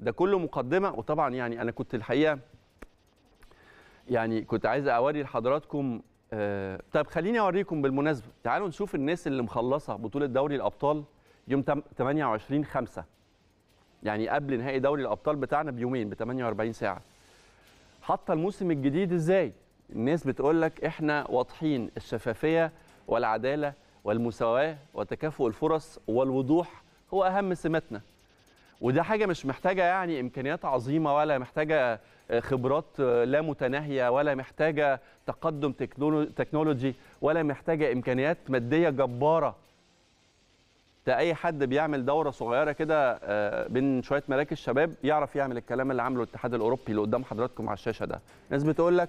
ده كله مقدمه وطبعا يعني انا كنت الحقيقه يعني كنت عايز اوري لحضراتكم آه طب خليني اوريكم بالمناسبه تعالوا نشوف الناس اللي مخلصه بطوله دوري الابطال يوم 28 5 يعني قبل نهائي دوري الابطال بتاعنا بيومين ب 48 ساعه حاطه الموسم الجديد ازاي الناس بتقول لك احنا واضحين الشفافيه والعداله والمساواه وتكافؤ الفرص والوضوح هو اهم سماتنا وده حاجه مش محتاجه يعني امكانيات عظيمه ولا محتاجه آه، خبرات آه، لا متناهيه ولا محتاجه تقدم تكنولوجي ولا محتاجه امكانيات ماديه جباره ده اي حد بيعمل دوره صغيره كده آه، بين شويه مراكز شباب يعرف يعمل الكلام اللي عمله الاتحاد الاوروبي اللي قدام حضراتكم على الشاشه ده ناس بتقول لك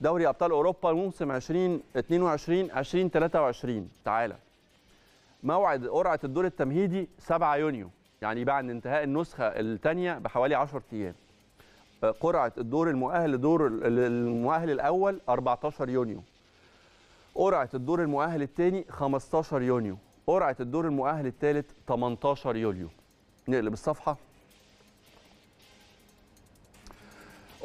دوري ابطال اوروبا موسم 2022 2023 تعالى موعد قرعه الدور التمهيدي 7 يونيو يعني بعد انتهاء النسخه الثانيه بحوالي 10 ايام آه، قرعه الدور المؤهل لدور المؤهل الاول 14 يونيو قرعه الدور المؤهل الثاني 15 يونيو قرعه الدور المؤهل الثالث 18 يوليو نقلب الصفحه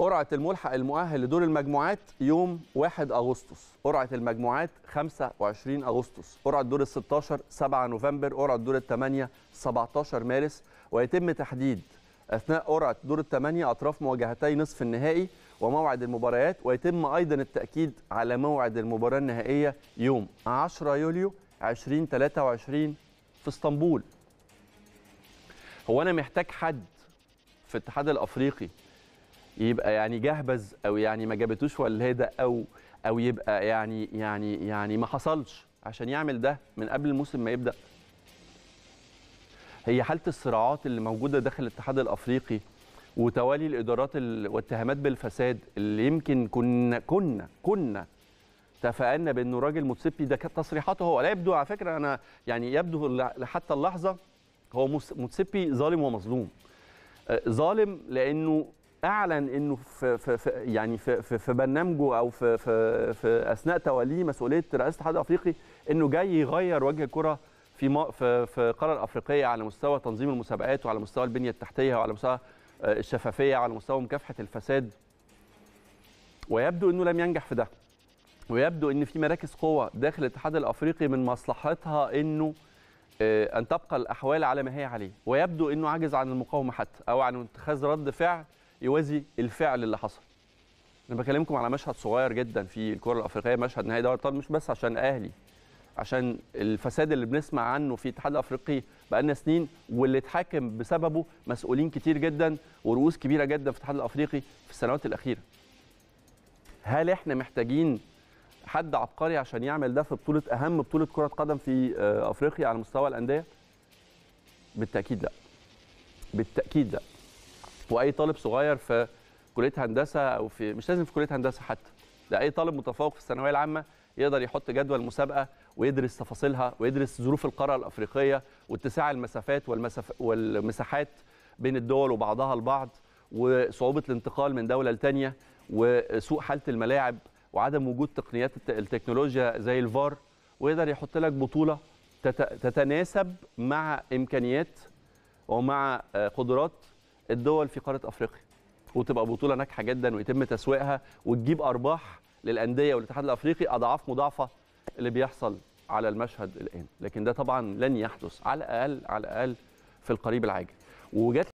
قرعه الملحق المؤهل لدور المجموعات يوم 1 اغسطس قرعه المجموعات 25 اغسطس قرعه دور ال16 7 نوفمبر قرعه دور الثمانيه 17 مارس ويتم تحديد اثناء قرعه دور الثمانيه اطراف مواجهتي نصف النهائي وموعد المباريات ويتم ايضا التاكيد على موعد المباراه النهائيه يوم 10 يوليو 2023 في اسطنبول هو انا محتاج حد في الاتحاد الافريقي يبقى يعني جهبذ او يعني ما جابتوش ولاده او او يبقى يعني يعني يعني ما حصلش عشان يعمل ده من قبل الموسم ما يبدا هي حاله الصراعات اللي موجوده داخل الاتحاد الافريقي وتوالي الادارات والاتهامات بالفساد اللي يمكن كنا كنا كنا تفائلنا بانه راجل موتسيبي ده كانت تصريحاته هو لا يبدو على فكره انا يعني يبدو لحتى اللحظه هو موتسيبي ظالم ومظلوم آه، ظالم لانه اعلن انه في, في, في يعني في, في, في برنامجه او في, في, في اثناء توليه مسؤوليه رئاسه الاتحاد الافريقي انه جاي يغير وجه الكره في في في القاره الافريقيه على مستوى تنظيم المسابقات وعلى مستوى البنيه التحتيه وعلى مستوى آه، الشفافيه وعلى مستوى مكافحه الفساد ويبدو انه لم ينجح في ده ويبدو ان في مراكز قوه داخل الاتحاد الافريقي من مصلحتها انه آه، ان تبقى الاحوال على ما هي عليه ويبدو انه عاجز عن المقاومه حتى او عن اتخاذ رد فعل يوازي الفعل اللي حصل انا بكلمكم على مشهد صغير جدا في الكره الافريقيه مشهد نهائي دوري الابطال مش بس عشان اهلي عشان الفساد اللي بنسمع عنه في الاتحاد الافريقي بقالنا سنين واللي اتحاكم بسببه مسؤولين كتير جدا ورؤوس كبيره جدا في الاتحاد الافريقي في السنوات الاخيره هل احنا محتاجين حد عبقري عشان يعمل ده في بطوله اهم بطوله كره قدم في آه، افريقيا على مستوى الانديه بالتاكيد لا بالتاكيد لا واي طالب صغير في كليه هندسه او في مش لازم في كليه هندسه حتى ده اي طالب متفوق في الثانويه العامه يقدر يحط جدول مسابقه ويدرس تفاصيلها ويدرس ظروف القاره الافريقيه واتساع المسافات والمساف والمساحات بين الدول وبعضها البعض وصعوبه الانتقال من دوله لثانيه وسوء حاله الملاعب وعدم وجود تقنيات التكنولوجيا زي الفار ويقدر يحط لك بطوله تتناسب مع امكانيات ومع آه، قدرات الدول في قاره افريقيا وتبقى بطوله ناجحه جدا ويتم تسويقها وتجيب ارباح للانديه والاتحاد الافريقي اضعاف مضاعفه اللي بيحصل على المشهد الان لكن ده طبعا لن يحدث على الاقل على الاقل في القريب العاجل وجات